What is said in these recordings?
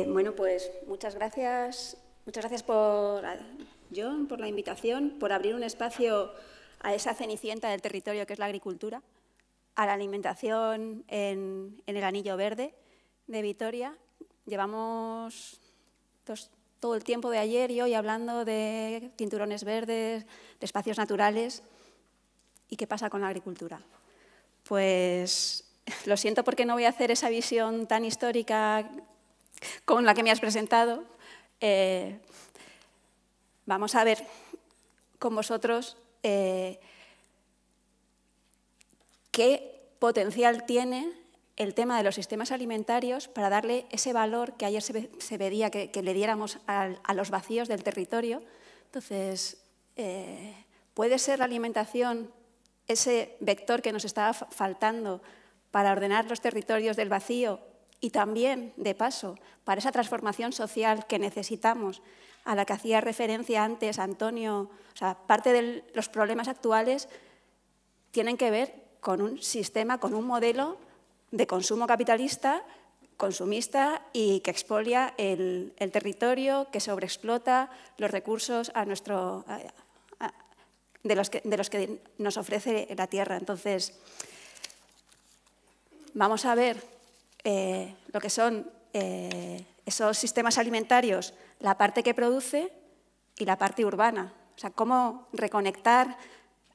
Eh, bueno, pues muchas gracias, muchas gracias por John, por la invitación, por abrir un espacio a esa cenicienta del territorio que es la agricultura, a la alimentación en, el anillo verde de Vitoria. Llevamos todo el tiempo de ayer y hoy hablando de cinturones verdes, de espacios naturales y qué pasa con la agricultura. Pues lo siento porque no voy a hacer esa visión tan histórica con la que me has presentado, eh, vamos a ver con vosotros eh, qué potencial tiene el tema de los sistemas alimentarios para darle ese valor que ayer se, veía que, le diéramos a, los vacíos del territorio. Entonces, eh, ¿puede ser la alimentación ese vector que nos estaba faltando para ordenar los territorios del vacío y también, de paso, para esa transformación social que necesitamos, a la que hacía referencia antes Antonio, o sea, parte de los problemas actuales tienen que ver con un sistema, con un modelo de consumo capitalista, consumista y que expolia el, territorio, que sobreexplota los recursos a nuestro, de, los que, de los que nos ofrece la tierra. Entonces, vamos a ver eh, lo que son eh, esos sistemas alimentarios, la parte que produce y la parte urbana. O sea, cómo reconectar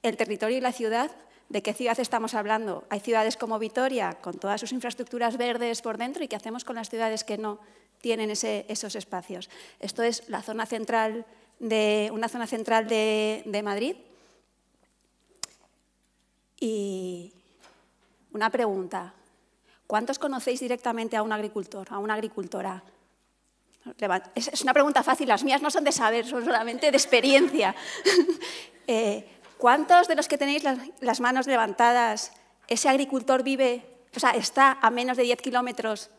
el territorio y la ciudad. ¿De qué ciudad estamos hablando? Hay ciudades como Vitoria, con todas sus infraestructuras verdes por dentro, ¿y qué hacemos con las ciudades que no tienen esos espacios? Esto es la zona central de, una zona central de Madrid. Y una pregunta, ¿Cuántos conocéis directamente a un agricultor, a una agricultora? Es una pregunta fácil, las mías no son de saber, son solamente de experiencia. Eh, ¿Cuántos de los que tenéis las manos levantadas, ese agricultor vive, o sea, está a menos de 10 kilómetros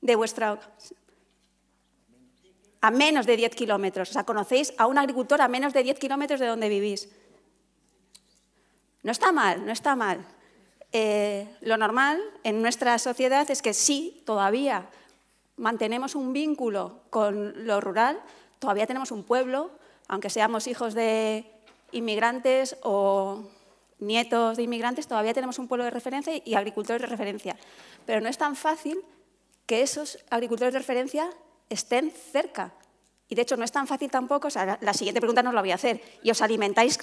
de vuestra... A menos de 10 kilómetros, o sea, conocéis a un agricultor a menos de 10 kilómetros de donde vivís. No está mal, no está mal. Eh, lo normal en nuestra sociedad es que sí, todavía mantenemos un vínculo con lo rural, todavía tenemos un pueblo, aunque seamos hijos de inmigrantes o nietos de inmigrantes, todavía tenemos un pueblo de referencia y agricultores de referencia. Pero no es tan fácil que esos agricultores de referencia estén cerca. Y de hecho no es tan fácil tampoco, la siguiente pregunta no la voy a hacer, ¿y os alimentáis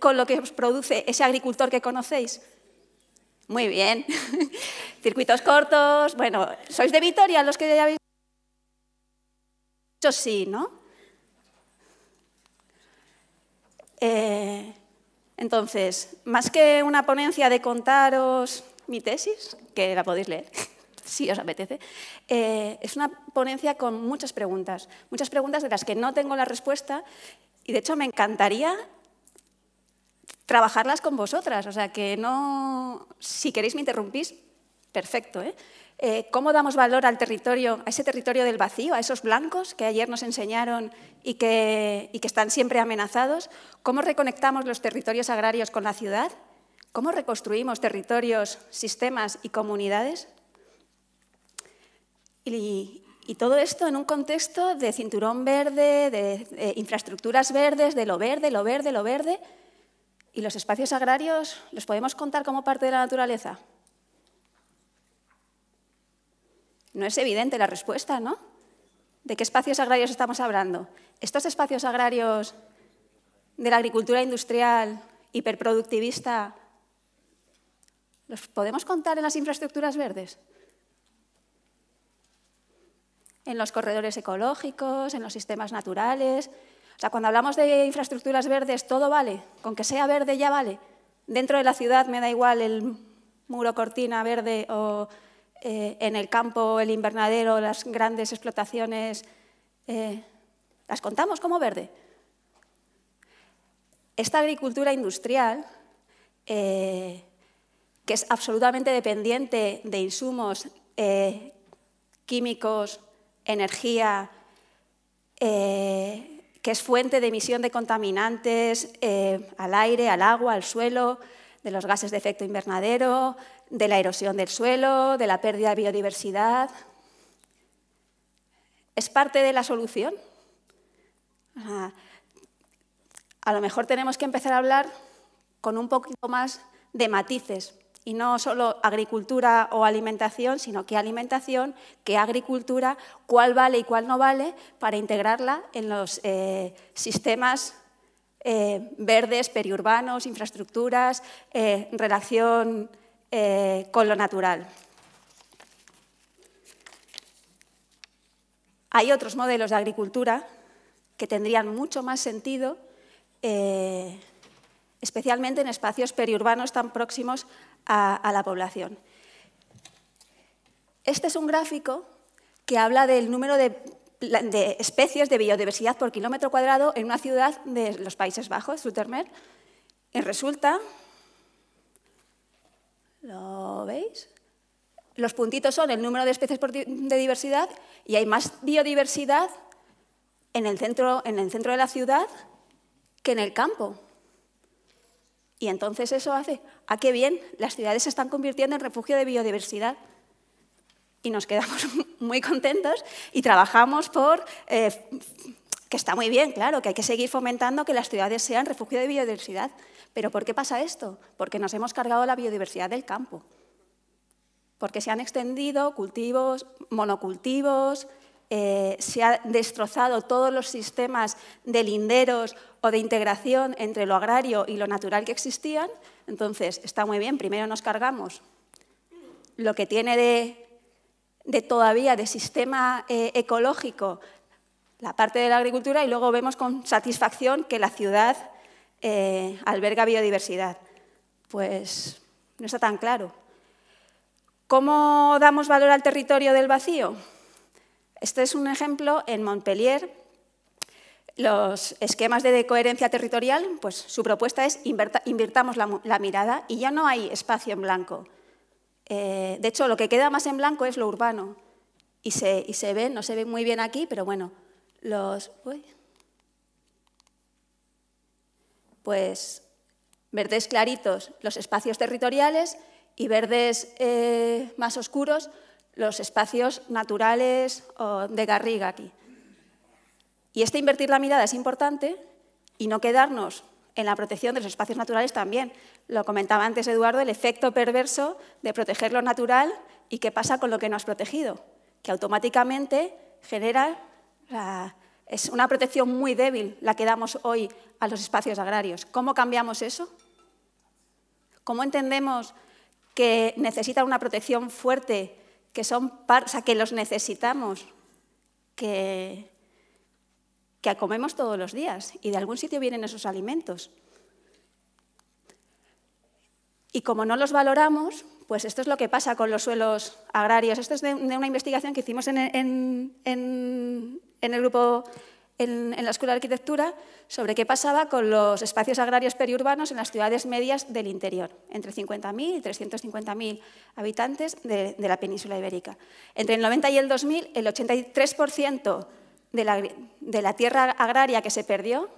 con lo que os produce ese agricultor que conocéis? Muy bien. Circuitos cortos. Bueno, ¿sois de Vitoria los que ya habéis... Yo sí, ¿no? Eh, entonces, más que una ponencia de contaros mi tesis, que la podéis leer si os apetece, eh, es una ponencia con muchas preguntas, muchas preguntas de las que no tengo la respuesta y de hecho me encantaría trabajarlas con vosotras. O sea, que no, si queréis me interrumpís, perfecto. ¿eh? Eh, cómo damos valor al territorio, a ese territorio del vacío, a esos blancos que ayer nos enseñaron y que, que están siempre amenazados, cómo reconectamos los territorios agrarios con la ciudad, cómo reconstruimos territorios, sistemas y comunidades. Y, todo esto en un contexto de cinturón verde, de, de infraestructuras verdes, de lo verde, lo verde, lo verde ¿Y los espacios agrarios los podemos contar como parte de la naturaleza? No es evidente la respuesta, ¿no? ¿De qué espacios agrarios estamos hablando? ¿Estos espacios agrarios de la agricultura industrial, hiperproductivista, los podemos contar en las infraestructuras verdes? ¿En los corredores ecológicos, en los sistemas naturales, o sea, cuando hablamos de infraestructuras verdes, todo vale. Con que sea verde ya vale. Dentro de la ciudad me da igual el muro cortina verde o eh, en el campo el invernadero, las grandes explotaciones. Eh, ¿Las contamos como verde? Esta agricultura industrial, eh, que es absolutamente dependiente de insumos químicos, energía, que es fuente de emisión de contaminantes eh, al aire, al agua, al suelo, de los gases de efecto invernadero, de la erosión del suelo, de la pérdida de biodiversidad. ¿Es parte de la solución? A lo mejor tenemos que empezar a hablar con un poquito más de matices, y no solo agricultura o alimentación, sino qué alimentación, qué agricultura, cuál vale y cuál no vale, para integrarla en los eh, sistemas eh, verdes, periurbanos, infraestructuras, eh, relación con lo natural. Hay otros modelos de agricultura que tendrían mucho más sentido especialmente en espacios periurbanos tan próximos a, la población. Este es un gráfico que habla del número de, especies de biodiversidad por kilómetro cuadrado en una ciudad de los Países Bajos, Sutermer. Y resulta, ¿lo veis? Los puntitos son el número de especies de diversidad y hay más biodiversidad en el centro de la ciudad que en el campo. Y entonces eso hace, ¿a ah, qué bien? Las ciudades se están convirtiendo en refugio de biodiversidad. Y nos quedamos muy contentos y trabajamos por, eh, que está muy bien, claro, que hay que seguir fomentando que las ciudades sean refugio de biodiversidad. Pero ¿por qué pasa esto? Porque nos hemos cargado la biodiversidad del campo. Porque se han extendido cultivos, monocultivos, eh, se han destrozado todos los sistemas de linderos o de integración entre lo agrario y lo natural que existían. Entonces, está muy bien, primero nos cargamos lo que tiene de, todavía de sistema eh, ecológico la parte de la agricultura y luego vemos con satisfacción que la ciudad eh, alberga biodiversidad. Pues no está tan claro. ¿Cómo damos valor al territorio del vacío? Este es un ejemplo en Montpellier, los esquemas de coherencia territorial, pues su propuesta es invirtamos la, mirada y ya no hay espacio en blanco. Eh, de hecho, lo que queda más en blanco es lo urbano. Y se, ve, no se ve muy bien aquí, pero bueno, los... pues verdes claritos, los espacios territoriales, y verdes eh, más oscuros, los espacios naturales o de garriga aquí. Y este invertir la mirada es importante y no quedarnos en la protección de los espacios naturales también. Lo comentaba antes Eduardo, el efecto perverso de proteger lo natural y qué pasa con lo que no has protegido, que automáticamente genera, es una protección muy débil la que damos hoy a los espacios agrarios. ¿Cómo cambiamos eso? ¿Cómo entendemos que necesitan una protección fuerte, que, son que los necesitamos, que, que comemos todos los días y de algún sitio vienen esos alimentos. Y como no los valoramos, pues esto es lo que pasa con los suelos agrarios. Esto es de, una investigación que hicimos en, el grupo, en, la Escuela de Arquitectura, sobre qué pasaba con los espacios agrarios periurbanos en las ciudades medias del interior, entre 50.000 y 350.000 habitantes de, de la península ibérica. Entre el 90 y el 2000, el 83% de la, tierra agraria que se perdió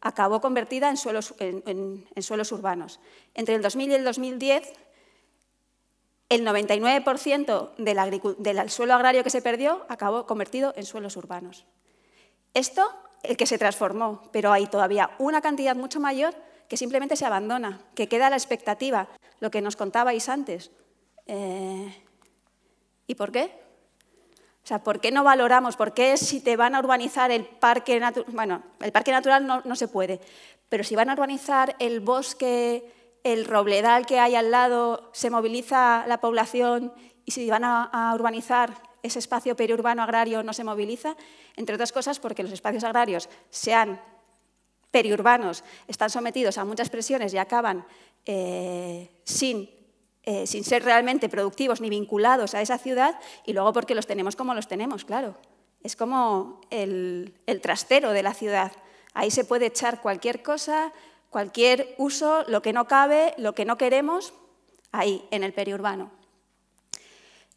acabó convertida en suelos, en, suelos urbanos. Entre el 2000 y el 2010 el 99% del, suelo agrario que se perdió acabó convertido en suelos urbanos. Esto, el que se transformó, pero hay todavía una cantidad mucho mayor que simplemente se abandona, que queda a la expectativa, lo que nos contabais antes. Eh, ¿Y por qué? O sea, ¿por qué no valoramos? ¿Por qué si te van a urbanizar el parque natural? Bueno, el parque natural no, se puede, pero si van a urbanizar el bosque, el robledal que hay al lado, se moviliza la población y si van a, urbanizar ese espacio periurbano agrario no se moviliza, entre otras cosas porque los espacios agrarios sean periurbanos, están sometidos a muchas presiones y acaban eh, sin eh, sin ser realmente productivos ni vinculados a esa ciudad, y luego porque los tenemos como los tenemos, claro. Es como el, trastero de la ciudad. Ahí se puede echar cualquier cosa, cualquier uso, lo que no cabe, lo que no queremos, ahí, en el periurbano.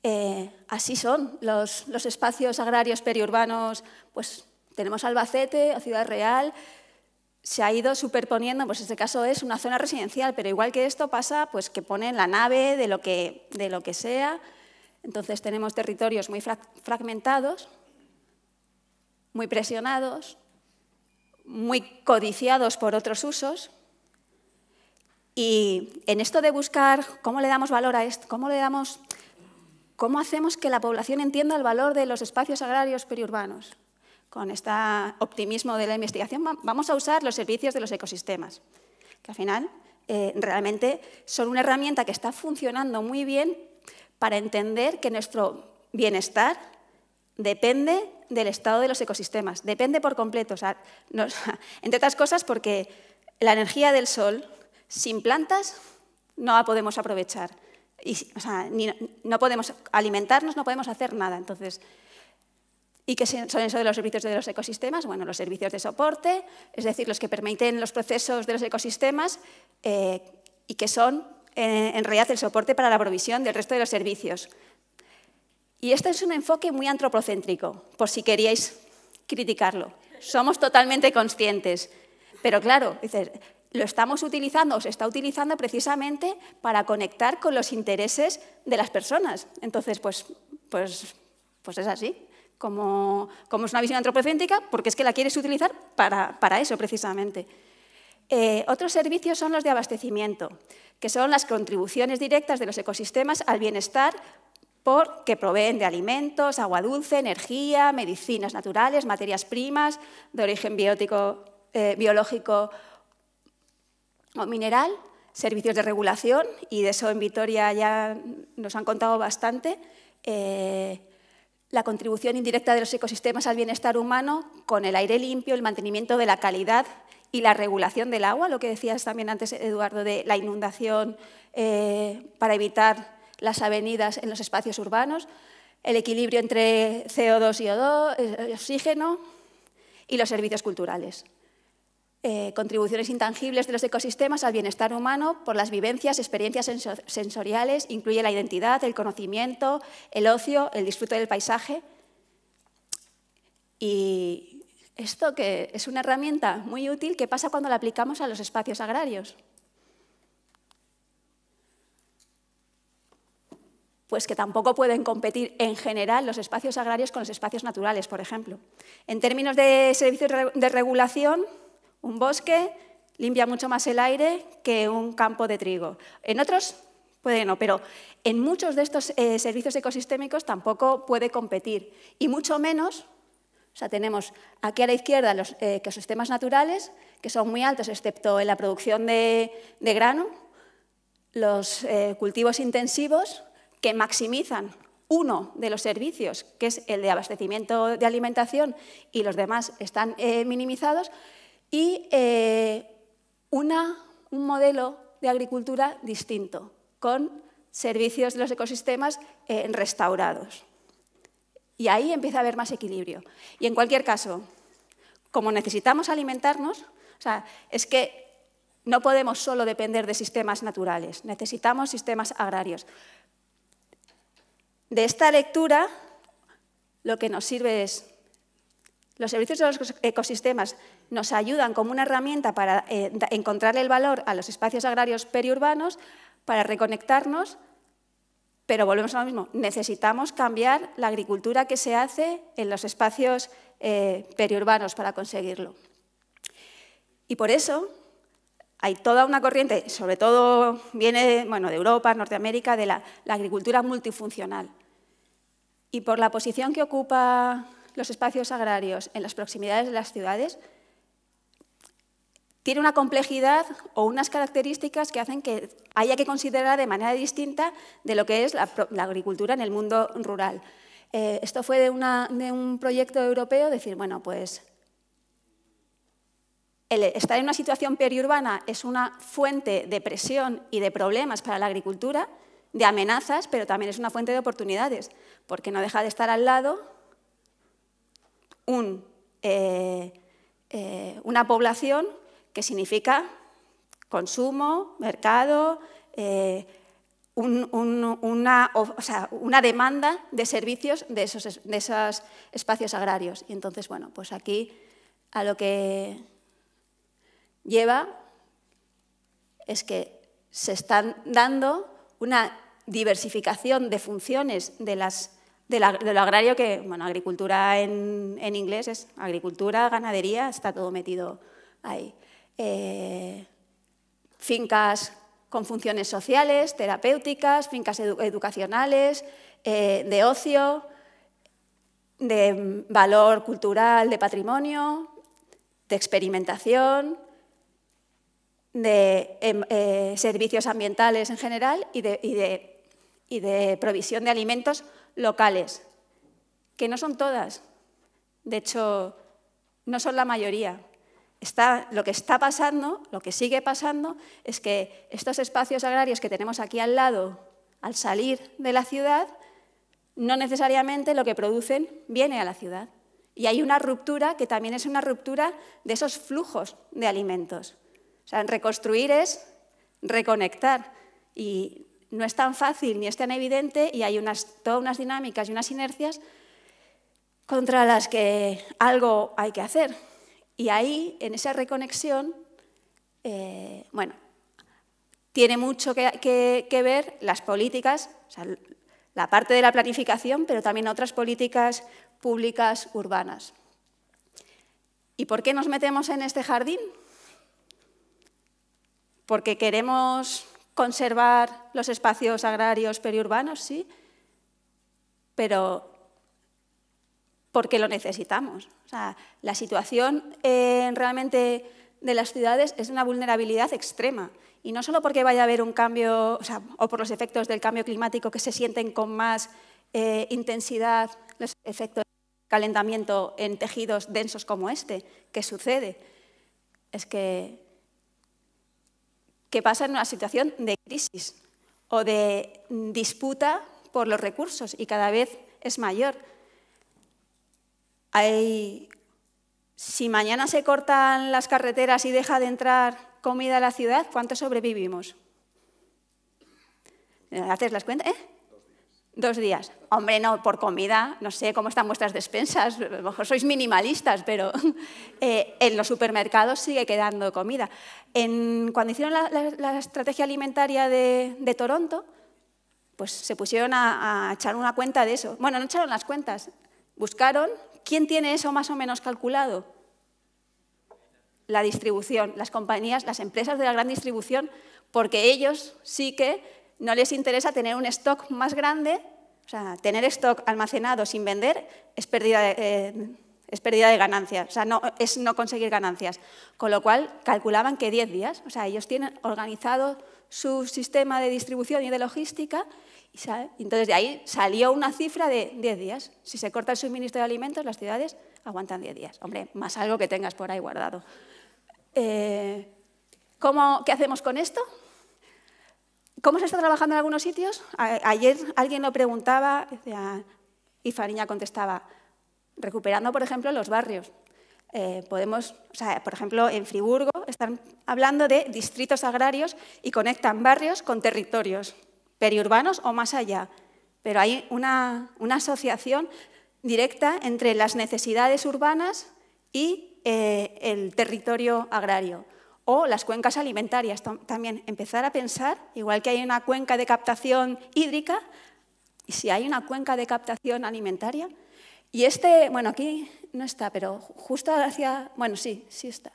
Eh, así son los, espacios agrarios periurbanos, pues tenemos Albacete, Ciudad Real, se ha ido superponiendo, pues este caso es una zona residencial, pero igual que esto pasa, pues que ponen la nave de lo que, de lo que sea. Entonces tenemos territorios muy fragmentados, muy presionados, muy codiciados por otros usos. Y en esto de buscar cómo le damos valor a esto, cómo le damos, cómo hacemos que la población entienda el valor de los espacios agrarios periurbanos con este optimismo de la investigación, vamos a usar los servicios de los ecosistemas, que al final eh, realmente son una herramienta que está funcionando muy bien para entender que nuestro bienestar depende del estado de los ecosistemas, depende por completo. entre otras cosas porque la energía del sol sin plantas no la podemos aprovechar. Y, no podemos alimentarnos, no podemos hacer nada. Entonces, ¿Y qué son eso de los servicios de los ecosistemas? Bueno, los servicios de soporte, es decir, los que permiten los procesos de los ecosistemas eh, y que son, eh, en realidad, el soporte para la provisión del resto de los servicios. Y este es un enfoque muy antropocéntrico, por si queríais criticarlo. Somos totalmente conscientes. Pero claro, lo estamos utilizando o se está utilizando precisamente para conectar con los intereses de las personas. Entonces, pues, pues, pues es así como, es una visión antropocéntrica, porque es que la quieres utilizar para, eso precisamente. Eh, otros servicios son los de abastecimiento, que son las contribuciones directas de los ecosistemas al bienestar porque proveen de alimentos, agua dulce, energía, medicinas naturales, materias primas de origen biótico, eh, biológico o mineral, servicios de regulación, y de eso en Vitoria ya nos han contado bastante, eh, la contribución indirecta de los ecosistemas al bienestar humano con el aire limpio, el mantenimiento de la calidad y la regulación del agua, lo que decías también antes, Eduardo, de la inundación eh, para evitar las avenidas en los espacios urbanos, el equilibrio entre CO2 y eh, oxígeno y los servicios culturales. Eh, contribuciones intangibles de los ecosistemas al bienestar humano por las vivencias, experiencias sensoriales, incluye la identidad, el conocimiento, el ocio, el disfrute del paisaje. Y esto que es una herramienta muy útil que pasa cuando la aplicamos a los espacios agrarios. pues que tampoco pueden competir en general los espacios agrarios con los espacios naturales, por ejemplo. En términos de servicios de regulación, un bosque limpia mucho más el aire que un campo de trigo. En otros puede no, pero en muchos de estos eh, servicios ecosistémicos tampoco puede competir. Y mucho menos, o sea, tenemos aquí a la izquierda los ecosistemas naturales, que son muy altos, excepto en la producción de, grano, los eh, cultivos intensivos, que maximizan uno de los servicios, que es el de abastecimiento de alimentación, y los demás están eh, minimizados, y eh, un modelo de agricultura distinto, con servicios de los ecosistemas eh, restaurados. Y ahí empieza a haber más equilibrio. Y en cualquier caso, como necesitamos alimentarnos, es que no podemos solo depender de sistemas naturales, necesitamos sistemas agrarios. De esta lectura lo que nos sirve es los servicios de los ecosistemas nos ayudan como una herramienta para eh, encontrar el valor a los espacios agrarios periurbanos, para reconectarnos, pero volvemos a lo mismo, necesitamos cambiar la agricultura que se hace en los espacios eh, periurbanos para conseguirlo. Y por eso hay toda una corriente, sobre todo viene bueno, de Europa, Norteamérica, de la agricultura multifuncional. Y por la posición que ocupa los espacios agrarios en las proximidades de las ciudades tiene una complejidad o unas características que hacen que haya que considerar de manera distinta de lo que es la, agricultura en el mundo rural. Eh, esto fue de, un proyecto europeo, decir, bueno, pues el estar en una situación periurbana es una fuente de presión y de problemas para la agricultura, de amenazas, pero también es una fuente de oportunidades, porque no deja de estar al lado eh, eh, una población que significa consumo, mercado, eh, una, una, demanda de servicios de esos, de esos espacios agrarios. Y entonces, bueno, pues aquí a lo que lleva es que se están dando una diversificación de funciones de las de, lo agrario que, bueno, agricultura en, inglés es agricultura, ganadería, está todo metido ahí. Eh, fincas con funciones sociales, terapéuticas, fincas educacionales, eh, de ocio, de valor cultural, de patrimonio, de experimentación, de em, eh, servicios ambientales en general y de, y de provisión de alimentos locales, que no son todas, de hecho, no son la mayoría. Está, lo que está pasando, lo que sigue pasando, es que estos espacios agrarios que tenemos aquí al lado, al salir de la ciudad, no necesariamente lo que producen viene a la ciudad. Y hay una ruptura que también es una ruptura de esos flujos de alimentos. O sea, reconstruir es reconectar. Y no es tan fácil ni es tan evidente y hay todas unas dinámicas y unas inercias contra las que algo hay que hacer. Y ahí, en esa reconexión, eh, bueno, tiene mucho que, ver las políticas, la parte de la planificación, pero también otras políticas públicas urbanas. ¿Y por qué nos metemos en este jardín? Porque queremos conservar los espacios agrarios periurbanos, sí, pero porque lo necesitamos. O sea, la situación eh, realmente de las ciudades es una vulnerabilidad extrema. Y no solo porque vaya a haber un cambio, o, sea, o por los efectos del cambio climático que se sienten con más eh, intensidad, los efectos del calentamiento en tejidos densos como este, que sucede. Es que que pasa en una situación de crisis o de disputa por los recursos y cada vez es mayor. Hay, si mañana se cortan las carreteras y deja de entrar comida a la ciudad, ¿cuánto sobrevivimos? Eh, ¿Haces las cuentas? ¿Eh? Dos días. Hombre, no, por comida, no sé cómo están vuestras despensas, a lo mejor sois minimalistas, pero eh, en los supermercados sigue quedando comida. En, cuando hicieron la, estrategia alimentaria de, Toronto, pues se pusieron a echar una cuenta de eso. Bueno, no echaron las cuentas, buscaron quién tiene eso más o menos calculado. La distribución, las compañías, las empresas de la gran distribución, porque ellos sí que no les interesa tener un stock más grande, o sea, tener stock almacenado sin vender es pérdida de, eh, ganancias, o sea, no, es no conseguir ganancias. Con lo cual, calculaban que 10 días, o sea, ellos tienen organizado su sistema de distribución y de logística, y entonces de ahí salió una cifra de 10 días. Si se corta el suministro de alimentos, las ciudades aguantan 10 días. Hombre, más algo que tengas por ahí guardado. Eh, ¿cómo, ¿Qué hacemos con esto? ¿Cómo se está trabajando en algunos sitios? ayer alguien lo preguntaba y Fariña contestaba, recuperando, por ejemplo, los barrios. Eh, podemos, por ejemplo, en Friburgo están hablando de distritos agrarios y conectan barrios con territorios periurbanos o más allá. Pero hay una, asociación directa entre las necesidades urbanas y eh, el territorio agrario. O las cuencas alimentarias también. Empezar a pensar, igual que hay una cuenca de captación hídrica, y si hay una cuenca de captación alimentaria, y este, bueno, aquí no está, pero justo hacia, bueno, sí, sí está.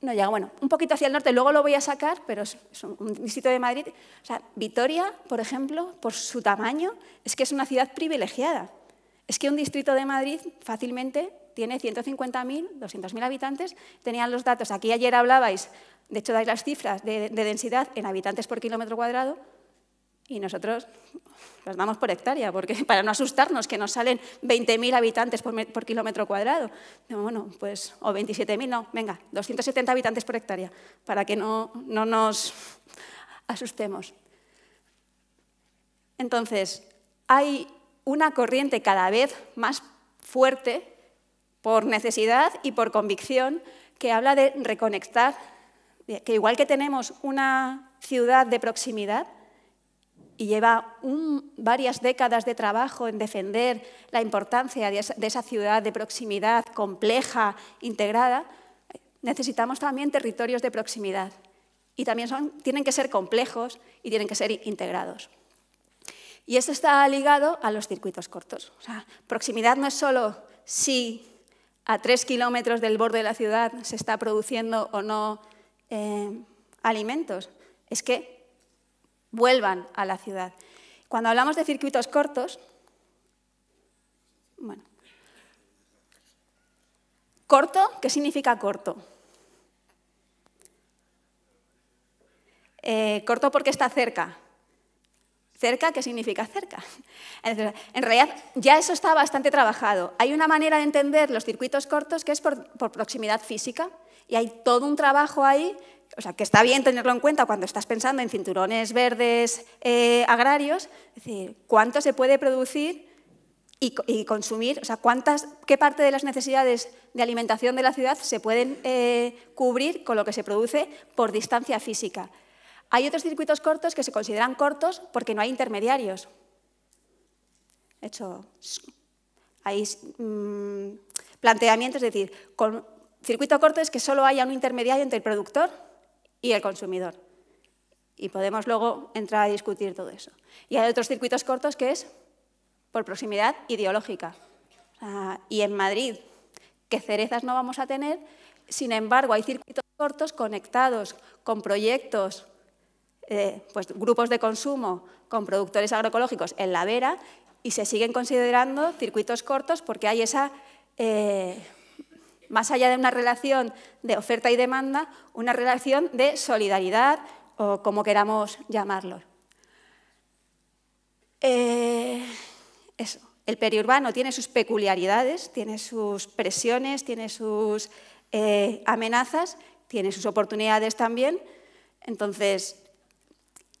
No llega, bueno, un poquito hacia el norte, luego lo voy a sacar, pero es, un distrito de Madrid. O sea, Vitoria, por ejemplo, por su tamaño, es que es una ciudad privilegiada. Es que un distrito de Madrid fácilmente tiene 150.000, 200.000 habitantes. Tenían los datos, aquí ayer hablabais, de hecho dais las cifras de, densidad en habitantes por kilómetro cuadrado, y nosotros las damos por hectárea, porque para no asustarnos que nos salen 20.000 habitantes por, kilómetro cuadrado, pues, o 27.000, no, venga, 270 habitantes por hectárea, para que no, no nos asustemos. Entonces, hay una corriente cada vez más fuerte por necesidad y por convicción, que habla de reconectar, que igual que tenemos una ciudad de proximidad y lleva varias décadas de trabajo en defender la importancia de esa, ciudad de proximidad compleja, integrada, necesitamos también territorios de proximidad y también son, tienen que ser complejos y tienen que ser integrados. Y esto está ligado a los circuitos cortos. proximidad no es solo si a tres kilómetros del borde de la ciudad se está produciendo o no eh, alimentos, es que vuelvan a la ciudad. Cuando hablamos de circuitos cortos, bueno, corto, ¿qué significa corto? Eh, corto porque está cerca, Cerca, ¿qué significa cerca? en realidad, ya eso está bastante trabajado. Hay una manera de entender los circuitos cortos que es por, proximidad física y hay todo un trabajo ahí, o sea, que está bien tenerlo en cuenta cuando estás pensando en cinturones verdes eh, agrarios, es decir, cuánto se puede producir y, consumir, o sea, cuántas, qué parte de las necesidades de alimentación de la ciudad se pueden eh, cubrir con lo que se produce por distancia física. Hay otros circuitos cortos que se consideran cortos porque no hay intermediarios. hecho, hay mm, planteamientos, es decir, con, circuito corto es que solo haya un intermediario entre el productor y el consumidor. Y podemos luego entrar a discutir todo eso. Y hay otros circuitos cortos que es por proximidad ideológica. y en Madrid, que cerezas no vamos a tener, sin embargo, hay circuitos cortos conectados con proyectos eh, pues, grupos de consumo con productores agroecológicos en la vera y se siguen considerando circuitos cortos porque hay esa, eh, más allá de una relación de oferta y demanda, una relación de solidaridad o como queramos llamarlo. Eh, el periurbano tiene sus peculiaridades, tiene sus presiones, tiene sus amenazas, tiene sus oportunidades también. Entonces,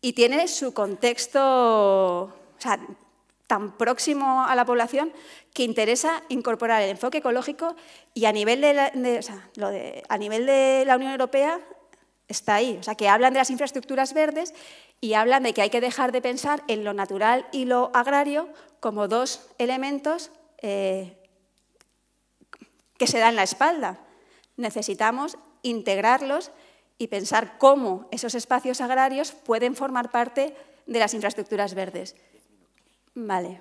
y tiene su contexto tan próximo a la población que interesa incorporar el enfoque ecológico y a nivel de la, a nivel de la Unión Europea está ahí. O sea, que hablan de las infraestructuras verdes y hablan de que hay que dejar de pensar en lo natural y lo agrario como dos elementos eh, que se dan la espalda. Necesitamos integrarlos y pensar cómo esos espacios agrarios pueden formar parte de las infraestructuras verdes. Vale.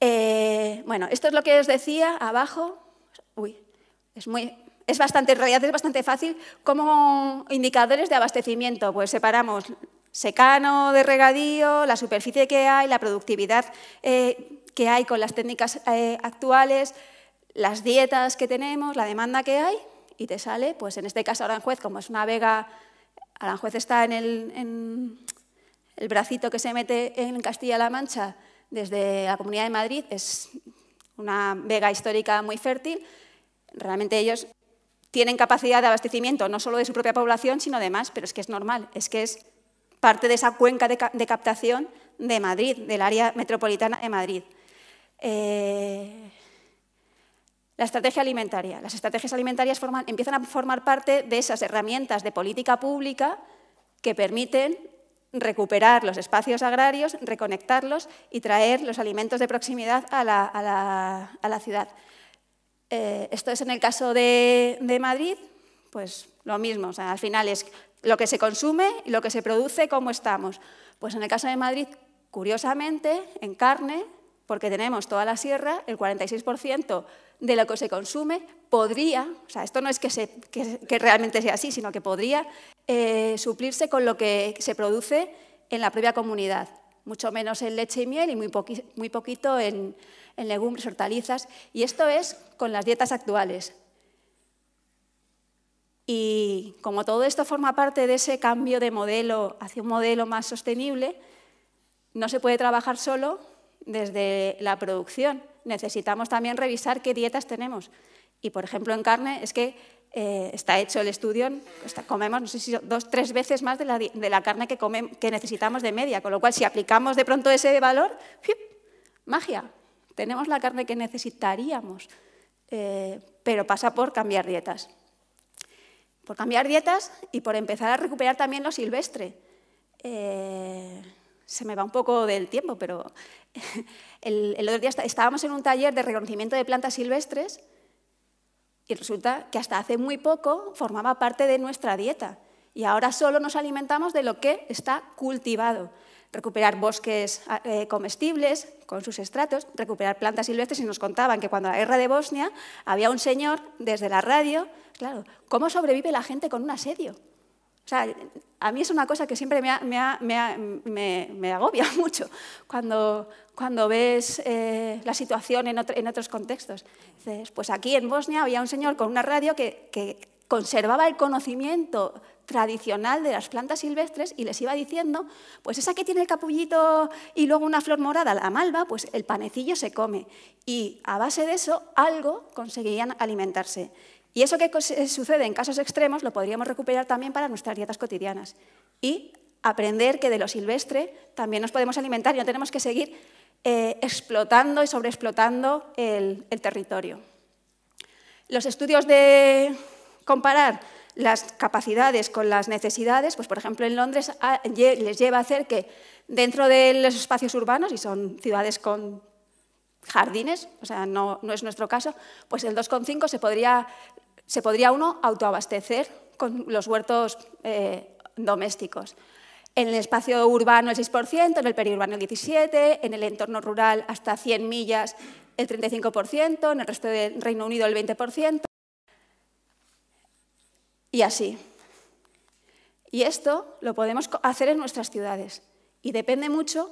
Eh, bueno, esto es lo que os decía abajo. Uy, es muy, es bastante, en realidad es bastante fácil. Como indicadores de abastecimiento, pues separamos secano de regadío, la superficie que hay, la productividad eh, que hay con las técnicas eh, actuales, las dietas que tenemos, la demanda que hay y te sale, pues en este caso Aranjuez, como es una vega, Aranjuez está en el, bracito que se mete en Castilla-La Mancha desde la Comunidad de Madrid, es una vega histórica muy fértil, realmente ellos tienen capacidad de abastecimiento no solo de su propia población, sino de más, pero es que es normal, es que es parte de esa cuenca de, captación de Madrid, del área metropolitana de Madrid. Eh, la estrategia alimentaria. Las estrategias alimentarias empiezan a formar parte de esas herramientas de política pública que permiten recuperar los espacios agrarios, reconectarlos y traer los alimentos de proximidad a la, ciudad. Eh, esto es en el caso de, Madrid, pues lo mismo. al final es lo que se consume y lo que se produce, cómo estamos. Pues en el caso de Madrid, curiosamente, en carne, porque tenemos toda la sierra, el 46% de lo que se consume podría, o sea, esto no es que, se, realmente sea así, sino que podría eh, suplirse con lo que se produce en la propia comunidad, mucho menos en leche y miel y muy, poquito en, en legumbres, hortalizas, y esto es con las dietas actuales. Y como todo esto forma parte de ese cambio de modelo hacia un modelo más sostenible, no se puede trabajar solo desde la producción necesitamos también revisar qué dietas tenemos. Y, por ejemplo, en carne es que eh, está hecho el estudio, comemos, sé dos, tres veces más de la, carne que, necesitamos de media, con lo cual si aplicamos de pronto ese valor, magia, tenemos la carne que necesitaríamos, eh, pero pasa por cambiar dietas. Por cambiar dietas y por empezar a recuperar también lo silvestre. Eh, se me va un poco del tiempo, pero el, otro día estábamos en un taller de reconocimiento de plantas silvestres y resulta que hasta hace muy poco formaba parte de nuestra dieta y ahora solo nos alimentamos de lo que está cultivado. Recuperar bosques ah, eh, comestibles con sus estratos, recuperar plantas silvestres y nos contaban que cuando la guerra de Bosnia había un señor desde la radio, claro, ¿cómo sobrevive la gente con un asedio? O sea, a mí es una cosa que siempre me, agobia mucho cuando, ves eh, la situación en, otros contextos. pues aquí en Bosnia había un señor con una radio que, que conservaba el conocimiento tradicional de las plantas silvestres y les iba diciendo, pues esa que tiene el capullito y luego una flor morada, la malva, pues el panecillo se come. Y a base de eso algo conseguían alimentarse. Y eso que eh, sucede en casos extremos lo podríamos recuperar también para nuestras dietas cotidianas. Y aprender que de lo silvestre también nos podemos alimentar y no tenemos que seguir eh, explotando y sobreexplotando el, territorio. Los estudios de comparar las capacidades con las necesidades, pues por ejemplo en Londres ah, les lleva a hacer que dentro de los espacios urbanos, y son ciudades con jardines, o sea, no, no es nuestro caso, pues el 2,5 se podría se podría uno autoabastecer con los huertos eh, domésticos. En el espacio urbano el 6%, en el periurbano el 17%, en el entorno rural hasta 100 millas el 35%, en el resto del Reino Unido el 20%, y así. Y esto lo podemos hacer en nuestras ciudades y depende mucho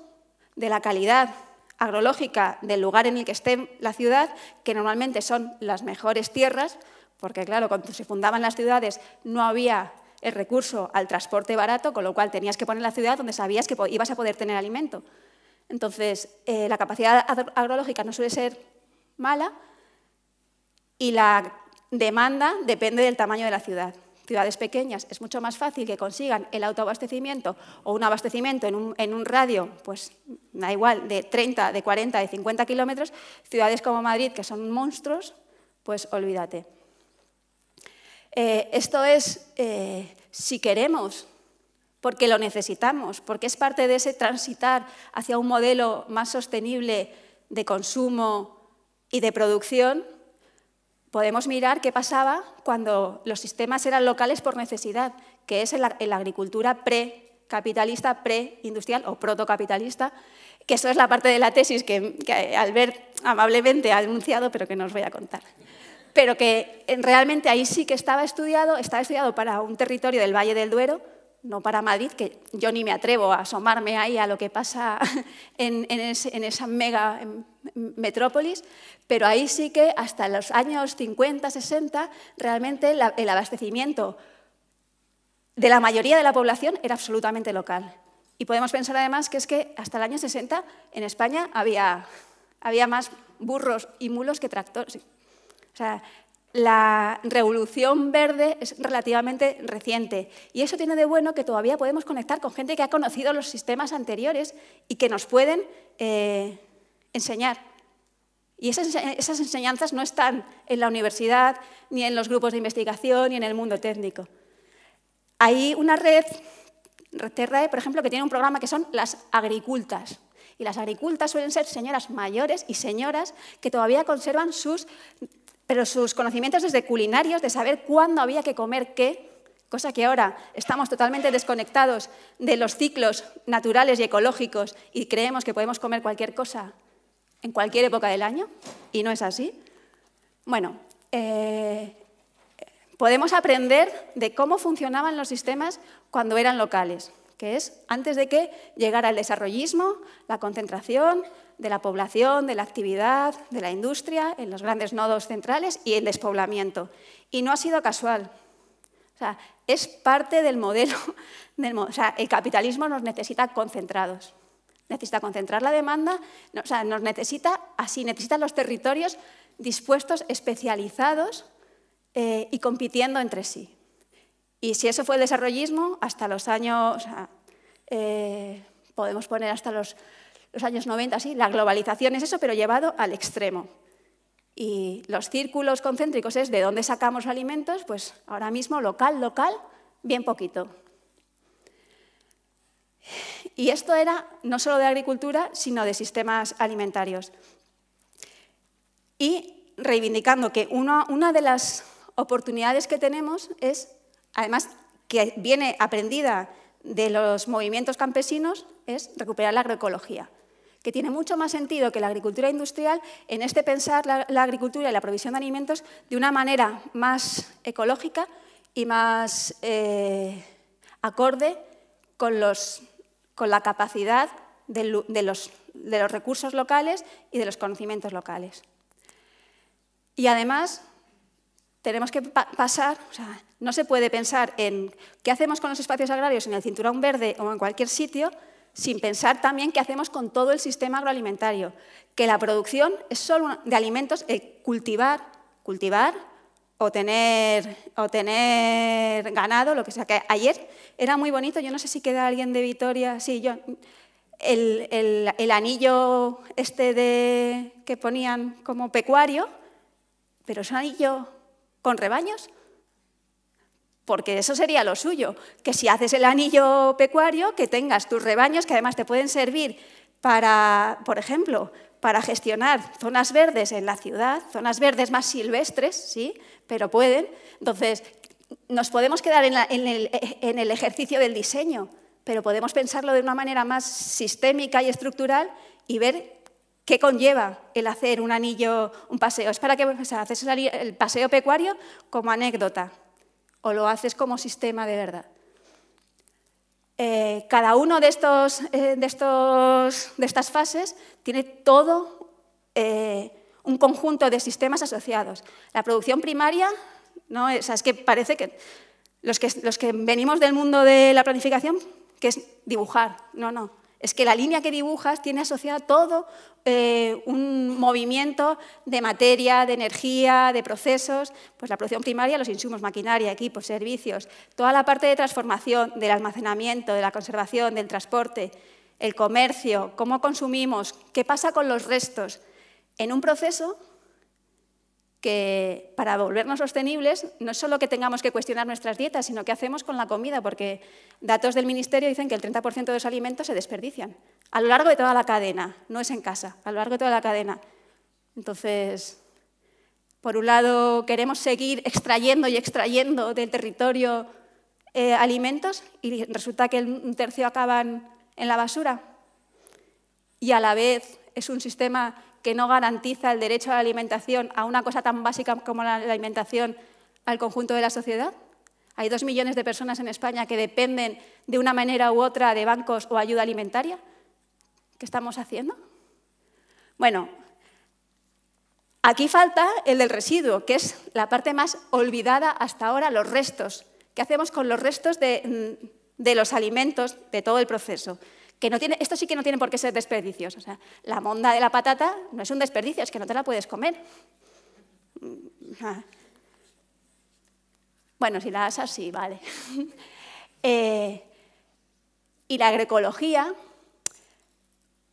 de la calidad agrológica del lugar en el que esté la ciudad, que normalmente son las mejores tierras, porque claro, cuando se fundaban las ciudades no había el recurso al transporte barato, con lo cual tenías que poner la ciudad donde sabías que ibas a poder tener alimento. Entonces, eh, la capacidad agrológica no suele ser mala y la demanda depende del tamaño de la ciudad. Ciudades pequeñas es mucho más fácil que consigan el autoabastecimiento o un abastecimiento en un, en un radio, pues da igual, de 30, de 40, de 50 kilómetros. Ciudades como Madrid, que son monstruos, pues olvídate. Eh, esto es eh, si queremos, porque lo necesitamos, porque es parte de ese transitar hacia un modelo más sostenible de consumo y de producción, podemos mirar qué pasaba cuando los sistemas eran locales por necesidad, que es en la, agricultura pre-capitalista, pre-industrial o protocapitalista, que eso es la parte de la tesis que, que Albert amablemente ha anunciado, pero que no os voy a contar pero que eh, realmente ahí sí que estaba estudiado, estaba estudiado para un territorio del Valle del Duero, no para Madrid, que yo ni me atrevo a asomarme ahí a lo que pasa en, esa mega em, metrópolis, pero ahí sí que hasta los años 50, 60, realmente el abastecimiento de la mayoría de la población era absolutamente local. Y podemos pensar además que es que hasta el año 60 en España había, había más burros y mulos que tractores, o sea, la revolución verde es relativamente reciente y eso tiene de bueno que todavía podemos conectar con gente que ha conocido los sistemas anteriores y que nos pueden eh, enseñar. Y esas, enseñanzas no están en la universidad, ni en los grupos de investigación, ni en el mundo técnico. Hay una red, Red por ejemplo, que tiene un programa que son las agricultas. Y las agricultas suelen ser señoras mayores y señoras que todavía conservan sus pero sus conocimientos desde culinarios, de saber cuándo había que comer qué, cosa que ahora estamos totalmente desconectados de los ciclos naturales y ecológicos y creemos que podemos comer cualquier cosa en cualquier época del año, y no es así. Bueno, eh, podemos aprender de cómo funcionaban los sistemas cuando eran locales, que es antes de que llegara el desarrollismo, la concentración, de la población, de la actividad, de la industria, en los grandes nodos centrales y el despoblamiento. Y no ha sido casual. es parte del modelo, el capitalismo nos necesita concentrados. Necesita concentrar la demanda, nos necesita así, necesitan los territorios dispuestos, especializados eh, y compitiendo entre sí. Y si eso fue el desarrollismo, hasta los años, eh, podemos poner hasta los los años 90, sí, la globalización es eso, pero llevado al extremo. Y los círculos concéntricos es de dónde sacamos alimentos, pues ahora mismo local, local, bien poquito. Y esto era no solo de agricultura, sino de sistemas alimentarios. Y reivindicando que una de las oportunidades que tenemos es, además, que viene aprendida de los movimientos campesinos, es recuperar la agroecología que tiene mucho más sentido que la agricultura industrial en este pensar la, agricultura y la provisión de alimentos de una manera más ecológica y más eh, acorde con, la capacidad de, los, recursos locales y de los conocimientos locales. Y además, tenemos que pasar, no se puede pensar en qué hacemos con los espacios agrarios en el cinturón verde o en cualquier sitio sin pensar también qué hacemos con todo el sistema agroalimentario, que la producción es solo de alimentos, eh, cultivar, cultivar o tener, o tener ganado, lo que sea. ayer era muy bonito, yo no sé si queda alguien de Vitoria, sí, yo, el, anillo este que ponían como pecuario, pero es un anillo con rebaños porque eso sería lo suyo, que si haces el anillo pecuario, que tengas tus rebaños, que además te pueden servir para, por ejemplo, para gestionar zonas verdes en la ciudad, zonas verdes más silvestres, sí, pero pueden. Entonces, nos podemos quedar en, el, en el ejercicio del diseño, pero podemos pensarlo de una manera más sistémica y estructural y ver ¿Qué conlleva el hacer un anillo, un paseo? Es para que haces el paseo pecuario como anécdota, o lo haces como sistema de verdad. Eh, cada uno de, estos, eh, de, estos, de, estas fases tiene todo eh, un conjunto de sistemas asociados. La producción primaria, ¿no? es que parece que los, que los que venimos del mundo de la planificación, que es dibujar, no, no, es que la línea que dibujas tiene asociada todo eh, un movimiento de materia, de energía, de procesos, pues la producción primaria, los insumos, maquinaria, equipos, servicios, toda la parte de transformación, del almacenamiento, de la conservación, del transporte, el comercio, cómo consumimos, qué pasa con los restos, en un proceso que para volvernos sostenibles no es solo que tengamos que cuestionar nuestras dietas, sino qué hacemos con la comida, porque datos del Ministerio dicen que el 30% de los alimentos se desperdician a lo largo de toda la cadena, no es en casa, a lo largo de toda la cadena. Entonces, por un lado, queremos seguir extrayendo y extrayendo del territorio eh, alimentos y resulta que un tercio acaban en la basura. Y a la vez es un sistema que no garantiza el derecho a la alimentación, a una cosa tan básica como la alimentación, al conjunto de la sociedad? ¿Hay dos millones de personas en España que dependen de una manera u otra de bancos o ayuda alimentaria? ¿Qué estamos haciendo? Bueno, aquí falta el del residuo, que es la parte más olvidada hasta ahora, los restos. ¿Qué hacemos con los restos de, mm, de los alimentos de todo el proceso? no tiene, esto sí que no tiene por qué ser desperdicios. la monda de la patata no es un desperdicio, es que no te la puedes comer. Mm, ah. Bueno, si la asas, así, vale. Eh, y la agroecología,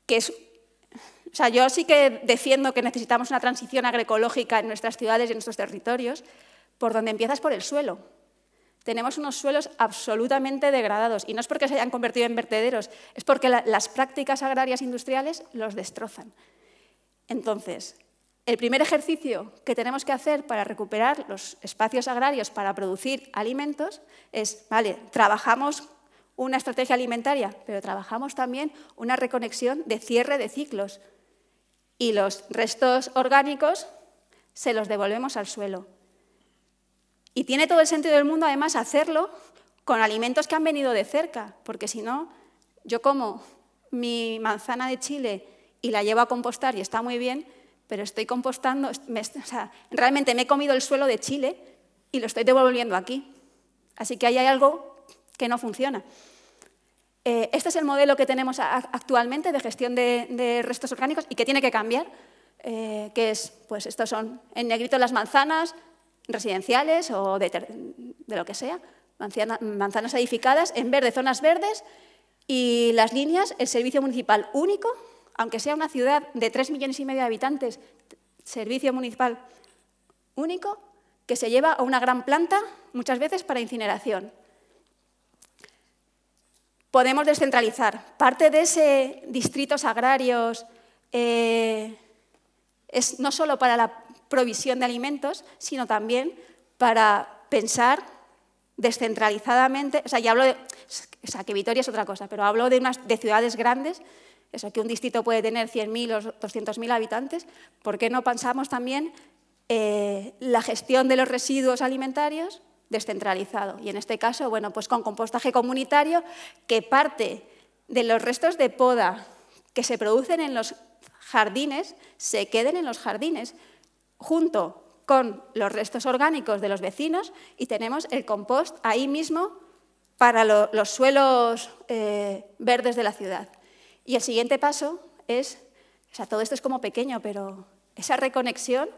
que es... O sea, yo sí que defiendo que necesitamos una transición agroecológica en nuestras ciudades y en nuestros territorios, por donde empiezas por el suelo tenemos unos suelos absolutamente degradados. Y no es porque se hayan convertido en vertederos, es porque las prácticas agrarias industriales los destrozan. Entonces, el primer ejercicio que tenemos que hacer para recuperar los espacios agrarios para producir alimentos es, vale, trabajamos una estrategia alimentaria, pero trabajamos también una reconexión de cierre de ciclos. Y los restos orgánicos se los devolvemos al suelo. Y tiene todo el sentido del mundo, además, hacerlo con alimentos que han venido de cerca, porque si no, yo como mi manzana de Chile y la llevo a compostar y está muy bien, pero estoy compostando, o sea, realmente me he comido el suelo de Chile y lo estoy devolviendo aquí. Así que ahí hay algo que no funciona. Eh, este es el modelo que tenemos actualmente de gestión de, restos orgánicos y que tiene que cambiar, eh, que es, pues estos son en negrito las manzanas, residenciales o de, lo que sea, manzanas, edificadas, en verde, zonas verdes, y las líneas, el servicio municipal único, aunque sea una ciudad de 3 millones y medio de habitantes, servicio municipal único, que se lleva a una gran planta, muchas veces para incineración. Podemos descentralizar. Parte de ese distritos agrarios eh, es no solo para la provisión de alimentos, sino también para pensar descentralizadamente, o sea, ya hablo de, o sea, que Vitoria es otra cosa, pero hablo de, unas, de ciudades grandes, eso que un distrito puede tener 100.000 o 200.000 habitantes, ¿por qué no pensamos también eh, la gestión de los residuos alimentarios descentralizado? Y en este caso, bueno, pues con compostaje comunitario que parte de los restos de poda que se producen en los jardines se queden en los jardines, junto con los restos orgánicos de los vecinos y tenemos el compost ahí mismo para los suelos eh, verdes de la ciudad. Y el siguiente paso es, o sea, todo esto es como pequeño, pero esa reconexión,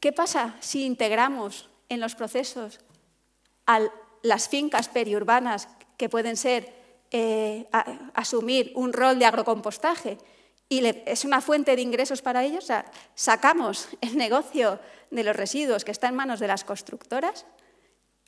¿qué pasa si integramos en los procesos a las fincas periurbanas que pueden ser, eh, asumir un rol de agrocompostaje? es una fuente de ingresos para ellos. sacamos el negocio de los residuos que está en manos de las constructoras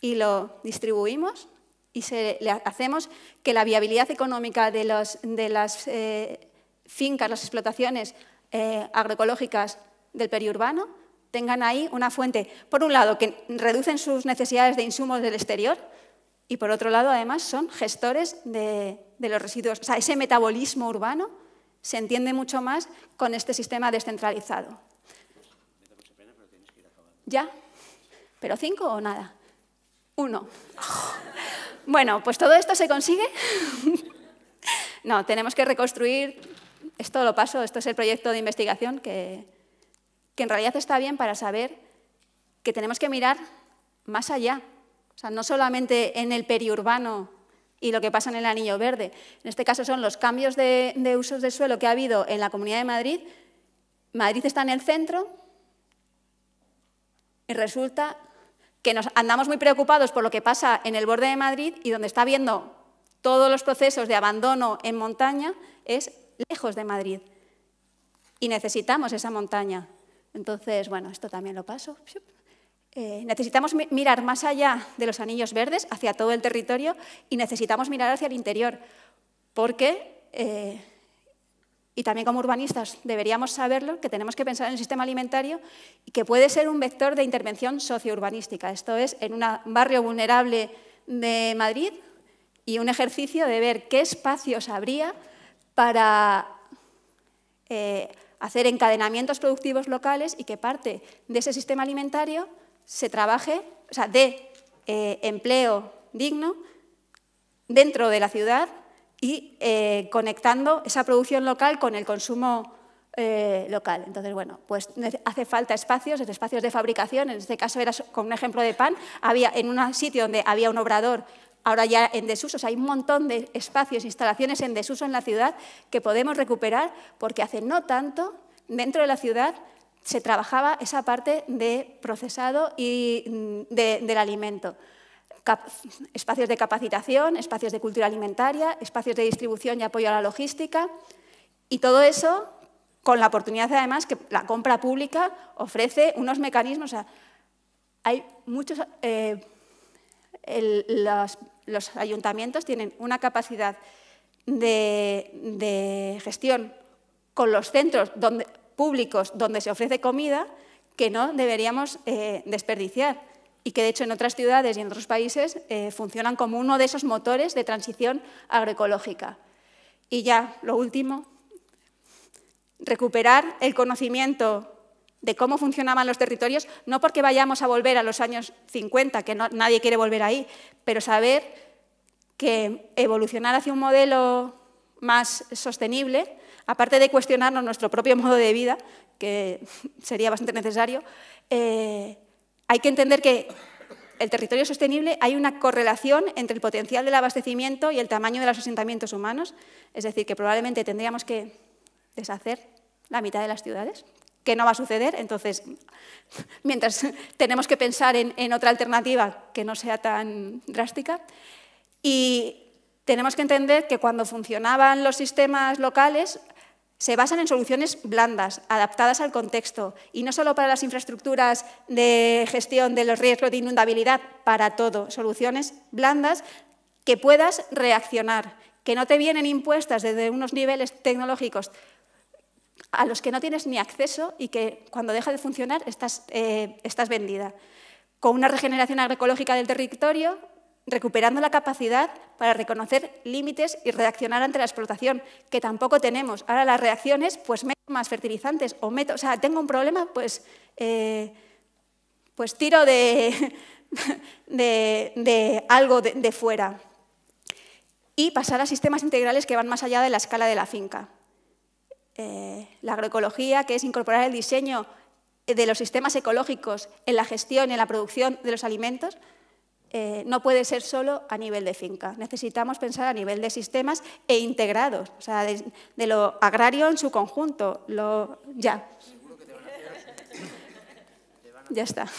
y lo distribuimos y le hacemos que la viabilidad económica de, las eh, fincas, las explotaciones eh, agroecológicas del periurbano tengan ahí una fuente, por un lado, que reducen sus necesidades de insumos del exterior y por otro lado, además, son gestores de, de los residuos. O sea, ese metabolismo urbano se entiende mucho más con este sistema descentralizado. ¿Ya? ¿Pero cinco o nada? Uno. Bueno, pues todo esto se consigue. No, tenemos que reconstruir, esto lo paso, esto es el proyecto de investigación que, en realidad está bien para saber que tenemos que mirar más allá. O sea, no solamente en el periurbano y lo que pasa en el anillo verde. En este caso son los cambios de, usos de suelo que ha habido en la Comunidad de Madrid. Madrid está en el centro y resulta que nos andamos muy preocupados por lo que pasa en el borde de Madrid y donde está habiendo todos los procesos de abandono en montaña es lejos de Madrid. Y necesitamos esa montaña. Entonces, bueno, esto también lo paso. Eh, necesitamos mirar más allá de los anillos verdes, hacia todo el territorio, y necesitamos mirar hacia el interior, porque, eh, y también como urbanistas deberíamos saberlo, que tenemos que pensar en el sistema alimentario y que puede ser un vector de intervención sociourbanística. Esto es, en un barrio vulnerable de Madrid, y un ejercicio de ver qué espacios habría para eh, hacer encadenamientos productivos locales y que parte de ese sistema alimentario se trabaje, o sea, de eh, empleo digno dentro de la ciudad y eh, conectando esa producción local con el consumo eh, local. Entonces, bueno, pues hace falta espacios, espacios de fabricación, en este caso era con un ejemplo de pan, había en un sitio donde había un obrador, ahora ya en desuso, hay un montón de espacios, instalaciones en desuso en la ciudad que podemos recuperar porque hace no tanto dentro de la ciudad se trabajaba esa parte de procesado y mm, del alimento. espacios de capacitación, espacios de cultura alimentaria, espacios de distribución y apoyo a la logística. Y todo eso con la oportunidad, además, que la compra pública ofrece unos mecanismos. hay muchos. Eh, los, ayuntamientos tienen una capacidad de, de gestión con los centros donde públicos donde se ofrece comida que no deberíamos eh, desperdiciar y que de hecho en otras ciudades y en otros países eh, funcionan como uno de esos motores de transición agroecológica. Y ya, lo último, recuperar el conocimiento de cómo funcionaban los territorios, no porque vayamos a volver a los años 50, que nadie quiere volver ahí, pero saber que evolucionar hacia un modelo más sostenible aparte de cuestionarnos nuestro propio modo de vida, que sería bastante necesario, eh, hay que entender que el territorio sostenible hay una correlación entre el potencial del abastecimiento y el tamaño de los asentamientos humanos, es decir, que probablemente tendríamos que deshacer la mitad de las ciudades, que no va a suceder, entonces, mientras tenemos que pensar en, en otra alternativa que no sea tan drástica. Y tenemos que entender que cuando funcionaban los sistemas locales, se basan en soluciones blandas, adaptadas al contexto, y no solo para las infraestructuras de gestión de los riesgos de inundabilidad, para todo, soluciones blandas que puedas reaccionar, que no te vienen impuestas desde unos niveles tecnológicos a los que no tienes ni acceso y que cuando deja de funcionar estás, eh, estás vendida. Con una regeneración agroecológica del territorio recuperando la capacidad para reconocer límites y reaccionar ante la explotación, que tampoco tenemos. Ahora las reacciones, pues meto más fertilizantes o meto, o sea, tengo un problema, pues, eh, pues tiro de, algo de, fuera. Y pasar a sistemas integrales que van más allá de la escala de la finca. Eh, la agroecología, que es incorporar el diseño de los sistemas ecológicos en la gestión y en la producción de los alimentos, eh, no puede ser solo a nivel de finca. Necesitamos pensar a nivel de sistemas e integrados, o sea, de, lo agrario en su conjunto. Lo, ya. ya está.